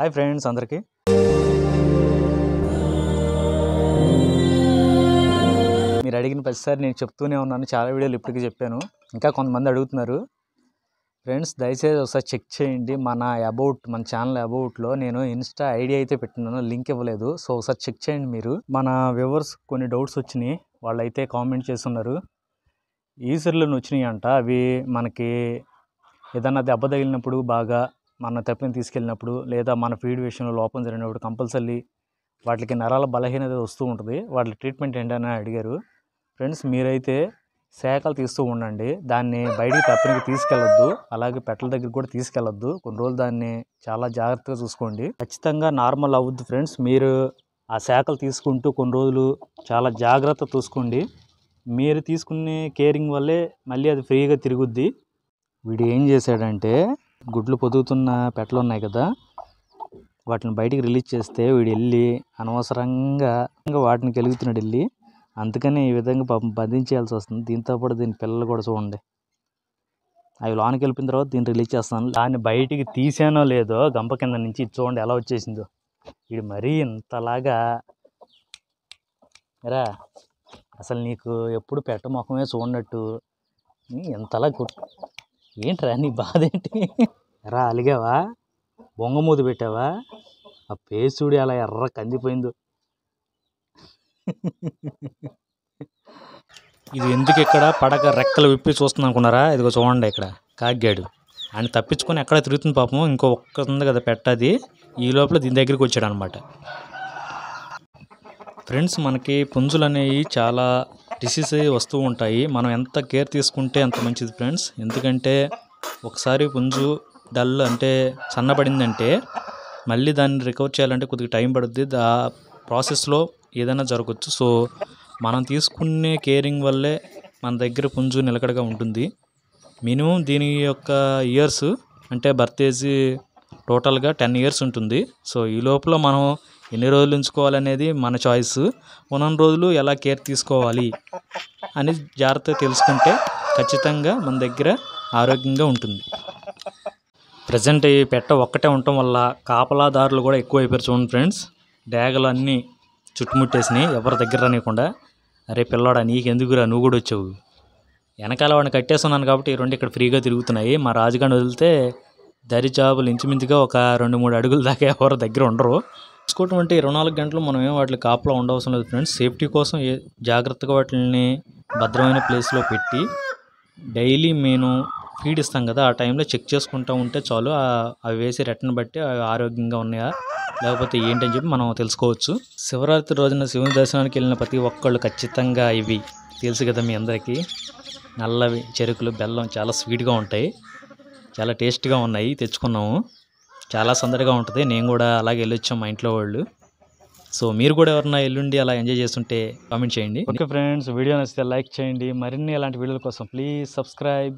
hi friends అందరికీ మీరు అడిగిన ప్రతిసారి నేను చెప్తూనే ఉన్నాను చాలా వీడియోలు ఇప్పటికీ చెప్పాను ఇంకా కొంతమంది అడుగుతున్నారు ఫ్రెండ్స్ దయచేసి ఒకసారి చెక్ చేయండి మన అబౌట్ మన ఛానల్ అబౌట్లో నేను ఇన్స్టా ఐడి అయితే పెట్టినాను లింక్ ఇవ్వలేదు సో ఒకసారి చెక్ చేయండి మీరు మన వ్యూవర్స్ కొన్ని డౌట్స్ వచ్చినాయి వాళ్ళైతే కామెంట్ చేస్తున్నారు ఈసర్లను వచ్చినాయి అంట అవి మనకి ఏదన్నా దెబ్బ తగిలినప్పుడు బాగా మన తప్పిని తీసుకెళ్ళినప్పుడు లేదా మన ఫీడ్ విషయంలో లోపం జరిగినప్పుడు కంపల్సరీ వాటికి నరాల బలహీనత వస్తూ ఉంటుంది వాటి ట్రీట్మెంట్ ఏంటని అడిగారు ఫ్రెండ్స్ మీరైతే శాఖలు తీస్తూ ఉండండి దాన్ని బయటికి తప్పనికి తీసుకెళ్ళొద్దు అలాగే పెట్టల దగ్గర కూడా తీసుకెళ్ళొద్దు కొన్ని రోజులు దాన్ని చాలా జాగ్రత్తగా చూసుకోండి ఖచ్చితంగా నార్మల్ అవ్వద్దు ఫ్రెండ్స్ మీరు ఆ శాఖలు తీసుకుంటూ కొన్ని రోజులు చాలా జాగ్రత్త చూసుకోండి మీరు తీసుకునే కేరింగ్ వల్లే మళ్ళీ అది ఫ్రీగా తిరుగుద్ది వీడు ఏం చేశాడంటే గుడ్లు పొదుగుతున్న పెట్టలు ఉన్నాయి కదా వాటిని బయటికి రిలీజ్ చేస్తే వీడు వెళ్ళి అనవసరంగా వాటిని కలుగుతున్నాడు వెళ్ళి అందుకని ఈ విధంగా పాపం బంధించేయాల్సి వస్తుంది దీంతో పాటు దీని పిల్లలు కూడా చూడండి అవి లోనికి వెళ్ళిన తర్వాత దీన్ని రిలీజ్ చేస్తాను దాన్ని బయటికి తీసానో లేదో గంప కింద నుంచి చూడండి ఎలా వచ్చేసిందో ఇది మరీ ఇంతలాగా రా అసలు నీకు ఎప్పుడు పెట్ట ముఖమే చూడనట్టు ఎంతలా ఏంట్రా నీ బాధ ఏంటి ఎరా అలిగావా బొంగమూది పెట్టావా ఆ పేసుడి అలా ఎర్ర కందిపోయిందో ఇది ఎందుకు ఇక్కడ పడక రెక్కలు విప్పి చూస్తుంది అనుకున్నారా ఇదిగో చూడండి ఇక్కడ కాగ్గాడు ఆయన తప్పించుకొని ఎక్కడ తిరుగుతుంది పాపం ఇంకో ఒక్క ఉంది కదా పెట్టది ఈ లోపల దీని దగ్గరికి వచ్చాడు అనమాట ఫ్రెండ్స్ మనకి పుంజులు అనేవి చాలా డిసీజ్ అయ్యి వస్తూ ఉంటాయి మనం ఎంత కేర్ తీసుకుంటే అంత మంచిది ఫ్రెండ్స్ ఎందుకంటే ఒకసారి పుంజు డల్ అంటే సన్నబడిందంటే మళ్ళీ దాన్ని రికవర్ చేయాలంటే కొద్దిగా టైం పడుద్ది ఆ ప్రాసెస్లో ఏదైనా జరగచ్చు సో మనం తీసుకునే కేరింగ్ వల్లే మన దగ్గర పుంజు నిలకడగా ఉంటుంది మినిమం దీని యొక్క ఇయర్స్ అంటే బర్త్ ఏజ్ టోటల్గా టెన్ ఇయర్స్ ఉంటుంది సో ఈ లోపల మనం ఎన్ని రోజులు ఉంచుకోవాలనేది మన చాయిస్ మనం రోజులు ఎలా కేర్ తీసుకోవాలి అని జాగ్రత్త తెలుసుకుంటే ఖచ్చితంగా మన దగ్గర ఆరోగ్యంగా ఉంటుంది ప్రజెంట్ ఈ పెట్ట ఒక్కటే ఉండటం వల్ల కాపలాదారులు కూడా ఎక్కువ అయిపోయారు చూడండి ఫ్రెండ్స్ డేగలు అన్నీ చుట్టుముట్టేసినాయి ఎవరి దగ్గర రానియకుండా అరే పిల్లాడా నీకెందుకురా నువ్వు కూడా వచ్చావు వెనకాల వాడిని కట్టేస్తున్నాను కాబట్టి ఈ రెండు ఇక్కడ ఫ్రీగా తిరుగుతున్నాయి మా రాజుగాని వదిలితే దరి ఇంచుమించుగా ఒక రెండు మూడు అడుగుల దాకా ఎవరు దగ్గర ఉండరు తీసుకోవటం అంటే ఇరవై నాలుగు గంటలు మనం ఏం వాటిని కాపులో ఉండవలసిన లేదు ఫ్రెండ్స్ సేఫ్టీ కోసం ఏ జాగ్రత్తగా వాటిని భద్రమైన ప్లేస్లో పెట్టి డైలీ మేము ఫీడ్ ఇస్తాం కదా ఆ టైంలో చెక్ చేసుకుంటూ ఉంటే చాలు అవి వేసే రెట్టను బట్టి అవి ఆరోగ్యంగా ఉన్నాయా లేకపోతే ఏంటని చెప్పి మనం తెలుసుకోవచ్చు శివరాత్రి రోజున శివుని దర్శనానికి వెళ్ళిన ప్రతి ఒక్కళ్ళు ఖచ్చితంగా ఇవి తెలుసు కదా మీ అందరికీ నల్లవి చెరుకులు బెల్లం చాలా స్వీట్గా ఉంటాయి చాలా టేస్ట్గా ఉన్నాయి తెచ్చుకున్నాము చాలా సందడిగా ఉంటుంది నేను కూడా అలాగే వెళ్ళొచ్చాం మా ఇంట్లో వాళ్ళు సో మీరు కూడా ఎవరన్నా ఎల్లుండి అలా ఎంజాయ్ చేస్తుంటే కామెంట్ చేయండి ఓకే ఫ్రెండ్స్ వీడియో నచ్చితే లైక్ చేయండి మరిన్ని అలాంటి వీడియోల కోసం ప్లీజ్ సబ్స్క్రైబ్